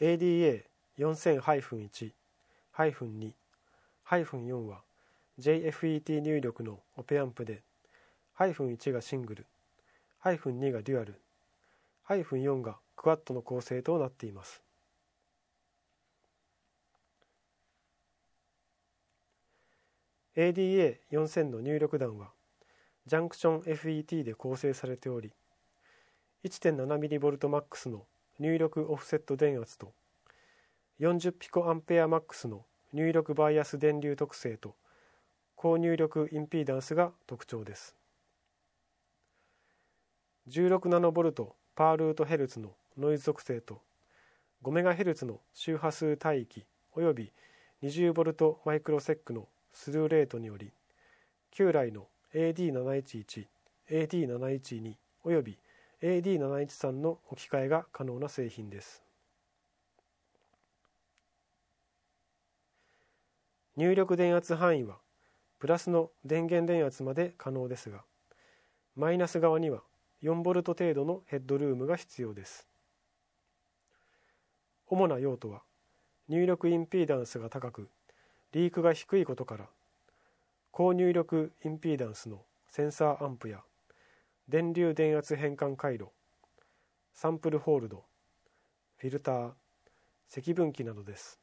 ADA4000-1-2-4 は JFET 入力のオペアンプで -1 がシングル -2 がデュアル -4 がクワッドの構成となっています。ADA4000 の入力弾はジャンクション FET で構成されており 1.7mV マックスの入力オフセット電圧と40ピコアンペアマックスの入力バイアス電流特性と高入力インピーダンスが特徴です16ナノボルトパールートヘルツのノイズ属性と5メガヘルツの周波数帯域および20ボルトマイクロセックのスルーレートにより旧来の AD711、AD712 および AD713 の置き換えが可能な製品です。入力電圧範囲はプラスの電源電圧まで可能ですがマイナス側には 4V 程度のヘッドルームが必要です主な用途は入力インピーダンスが高くリークが低いことから高入力インピーダンスのセンサーアンプや電流電圧変換回路サンプルホールドフィルター積分器などです